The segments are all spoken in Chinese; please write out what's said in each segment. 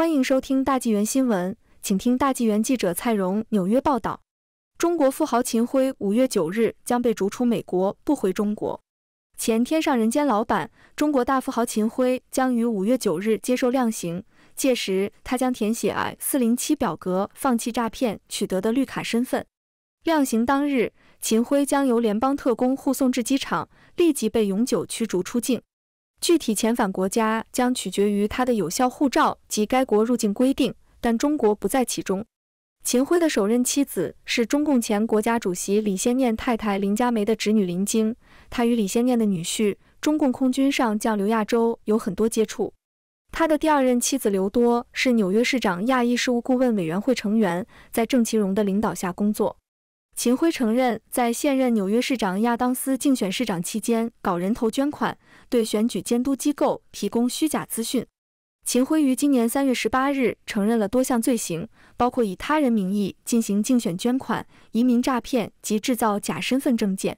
欢迎收听大纪元新闻，请听大纪元记者蔡荣纽约报道：中国富豪秦辉五月九日将被逐出美国，不回中国。前天上人间老板，中国大富豪秦辉将于五月九日接受量刑，届时他将填写 I-407 表格，放弃诈骗取得的绿卡身份。量刑当日，秦辉将由联邦特工护送至机场，立即被永久驱逐出境。具体遣返国家将取决于他的有效护照及该国入境规定，但中国不在其中。秦晖的首任妻子是中共前国家主席李先念太太林佳梅的侄女林晶，她与李先念的女婿、中共空军上将刘亚洲有很多接触。他的第二任妻子刘多是纽约市长亚裔事务顾问委员会成员，在郑其荣的领导下工作。秦辉承认，在现任纽约市长亚当斯竞选市长期间搞人头捐款，对选举监督机构提供虚假资讯。秦辉于今年三月十八日承认了多项罪行，包括以他人名义进行竞选捐款、移民诈骗及制造假身份证件。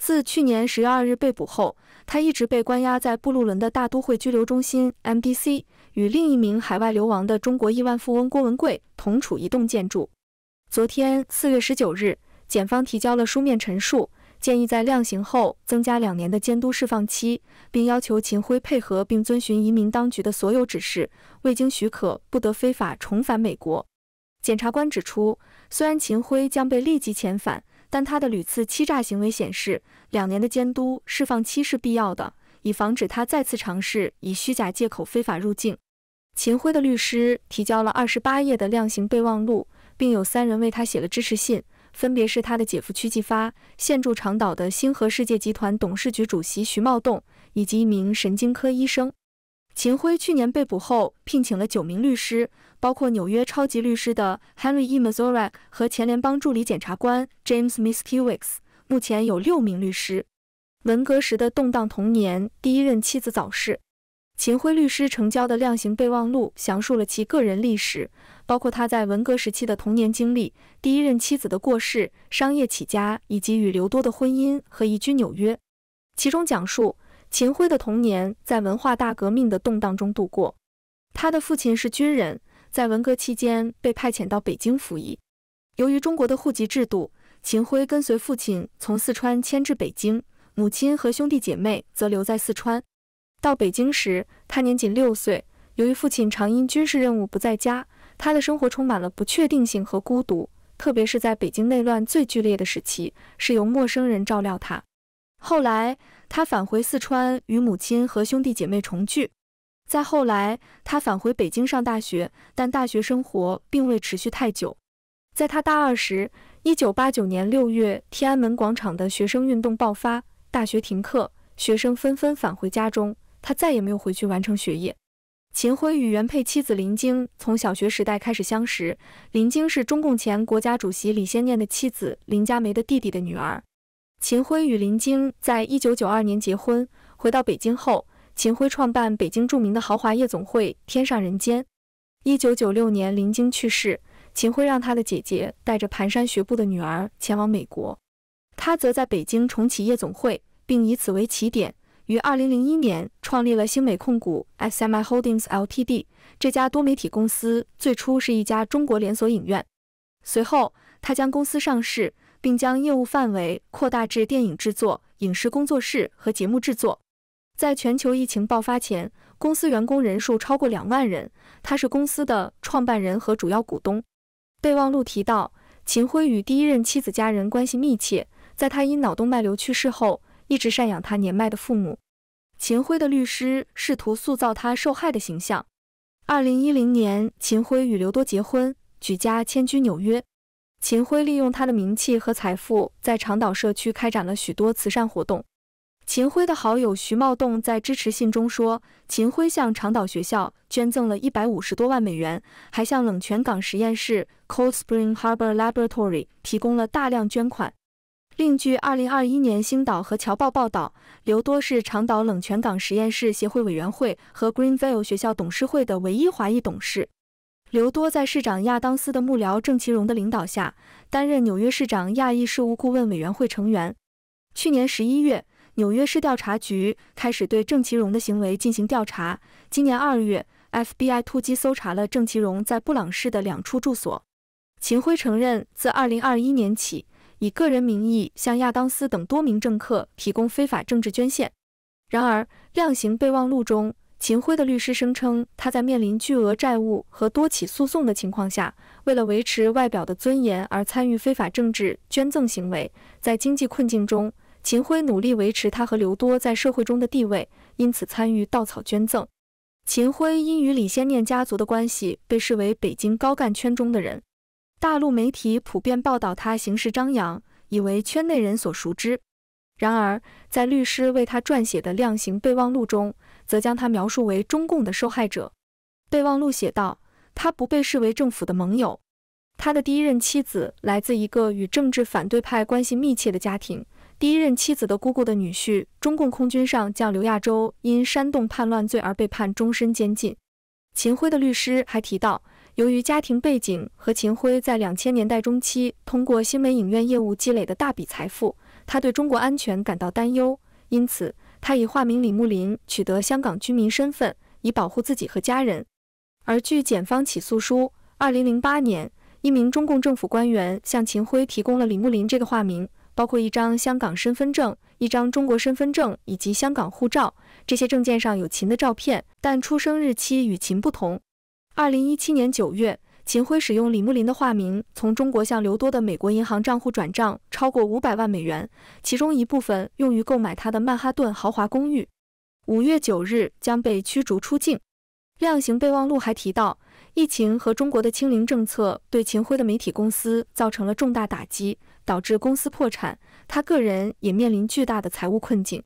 自去年十月二日被捕后，他一直被关押在布鲁伦的大都会拘留中心 （MDC），与另一名海外流亡的中国亿万富翁郭文贵同处一栋建筑。昨天四月十九日。检方提交了书面陈述，建议在量刑后增加两年的监督释放期，并要求秦辉配合并遵循移民当局的所有指示，未经许可不得非法重返美国。检察官指出，虽然秦辉将被立即遣返，但他的屡次欺诈行为显示，两年的监督释放期是必要的，以防止他再次尝试以虚假借口非法入境。秦辉的律师提交了二十八页的量刑备忘录，并有三人为他写了支持信。分别是他的姐夫屈继发，现驻长岛的星河世界集团董事局主席徐茂栋，以及一名神经科医生。秦辉去年被捕后，聘请了九名律师，包括纽约超级律师的 Henry E. m a z u r a k 和前联邦助理检察官 James m i s k i w i c z 目前有六名律师。文革时的动荡童年，第一任妻子早逝。秦辉律师成交的量刑备忘录详述了其个人历史，包括他在文革时期的童年经历、第一任妻子的过世、商业起家以及与刘多的婚姻和移居纽约。其中讲述，秦辉的童年在文化大革命的动荡中度过，他的父亲是军人，在文革期间被派遣到北京服役。由于中国的户籍制度，秦辉跟随父亲从四川迁至北京，母亲和兄弟姐妹则留在四川。到北京时，他年仅六岁。由于父亲常因军事任务不在家，他的生活充满了不确定性和孤独。特别是在北京内乱最剧烈的时期，是由陌生人照料他。后来，他返回四川与母亲和兄弟姐妹重聚。再后来，他返回北京上大学，但大学生活并未持续太久。在他大二时，一九八九年六月，天安门广场的学生运动爆发，大学停课，学生纷纷返回家中。他再也没有回去完成学业。秦辉与原配妻子林晶从小学时代开始相识。林晶是中共前国家主席李先念的妻子林佳梅的弟弟的女儿。秦辉与林晶在一九九二年结婚。回到北京后，秦辉创办北京著名的豪华夜总会“天上人间”。一九九六年，林晶去世，秦辉让他的姐姐带着蹒跚学步的女儿前往美国，他则在北京重启夜总会，并以此为起点。于二零零一年创立了星美控股 （SMI Holdings Ltd）。这家多媒体公司最初是一家中国连锁影院。随后，他将公司上市，并将业务范围扩大至电影制作、影视工作室和节目制作。在全球疫情爆发前，公司员工人数超过两万人。他是公司的创办人和主要股东。备忘录提到，秦晖与第一任妻子家人关系密切。在他因脑动脉瘤去世后，一直赡养他年迈的父母。秦辉的律师试图塑造他受害的形象。二零一零年，秦辉与刘多结婚，举家迁居纽约。秦辉利用他的名气和财富，在长岛社区开展了许多慈善活动。秦辉的好友徐茂栋在支持信中说，秦辉向长岛学校捐赠了一百五十多万美元，还向冷泉港实验室 （Cold Spring Harbor Laboratory） 提供了大量捐款。另据2021年《星岛》和《侨报》报道，刘多是长岛冷泉港实验室协会委员会和 Greenvale 学校董事会的唯一华裔董事。刘多在市长亚当斯的幕僚郑其荣的领导下，担任纽约市长亚裔事务顾问委员会成员。去年11月，纽约市调查局开始对郑其荣的行为进行调查。今年2月，FBI 突击搜查了郑其荣在布朗市的两处住所。秦辉承认，自2021年起。以个人名义向亚当斯等多名政客提供非法政治捐献。然而，量刑备忘录中，秦辉的律师声称，他在面临巨额债务和多起诉讼的情况下，为了维持外表的尊严而参与非法政治捐赠行为。在经济困境中，秦辉努力维持他和刘多在社会中的地位，因此参与稻草捐赠。秦辉因与李先念家族的关系，被视为北京高干圈中的人。大陆媒体普遍报道他行事张扬，以为圈内人所熟知。然而，在律师为他撰写的量刑备忘录中，则将他描述为中共的受害者。备忘录写道：“他不被视为政府的盟友。他的第一任妻子来自一个与政治反对派关系密切的家庭。第一任妻子的姑姑的女婿，中共空军上将刘亚洲，因煽动叛乱罪而被判终身监禁。”秦辉的律师还提到。由于家庭背景和秦辉在两千年代中期通过新美影院业务积累的大笔财富，他对中国安全感到担忧，因此他以化名李木林取得香港居民身份，以保护自己和家人。而据检方起诉书，二零零八年，一名中共政府官员向秦辉提供了李木林这个化名，包括一张香港身份证、一张中国身份证以及香港护照，这些证件上有秦的照片，但出生日期与秦不同。二零一七年九月，秦晖使用李木林的化名，从中国向刘多的美国银行账户转账超过五百万美元，其中一部分用于购买他的曼哈顿豪华公寓。五月九日将被驱逐出境。量刑备忘录还提到，疫情和中国的清零政策对秦晖的媒体公司造成了重大打击，导致公司破产，他个人也面临巨大的财务困境。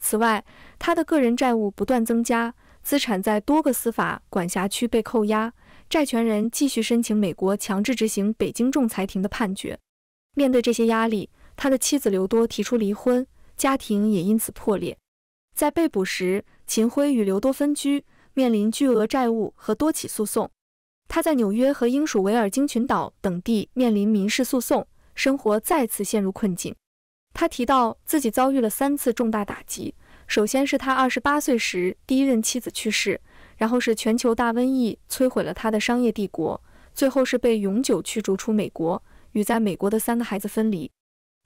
此外，他的个人债务不断增加。资产在多个司法管辖区被扣押，债权人继续申请美国强制执行北京仲裁庭的判决。面对这些压力，他的妻子刘多提出离婚，家庭也因此破裂。在被捕时，秦辉与刘多分居，面临巨额债务和多起诉讼。他在纽约和英属维尔京群岛等地面临民事诉讼，生活再次陷入困境。他提到自己遭遇了三次重大打击。首先是他二十八岁时第一任妻子去世，然后是全球大瘟疫摧毁了他的商业帝国，最后是被永久驱逐出美国，与在美国的三个孩子分离。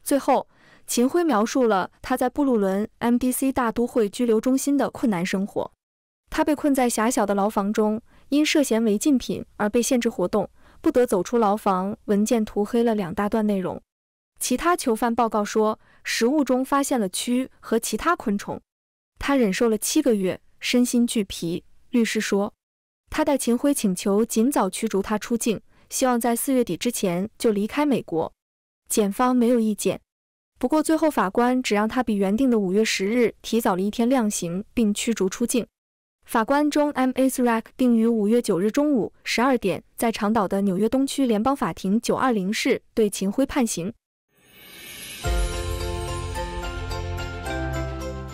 最后，秦辉描述了他在布鲁伦 MDC 大都会拘留中心的困难生活。他被困在狭小的牢房中，因涉嫌违禁品而被限制活动，不得走出牢房。文件涂黑了两大段内容。其他囚犯报告说。食物中发现了蛆和其他昆虫，他忍受了七个月，身心俱疲。律师说，他代秦辉请求尽早驱逐他出境，希望在四月底之前就离开美国。检方没有意见，不过最后法官只让他比原定的五月十日提早了一天量刑并驱逐出境。法官 John M. S. R. A. C. 并于五月九日中午十二点，在长岛的纽约东区联邦法庭九二零室对秦辉判刑。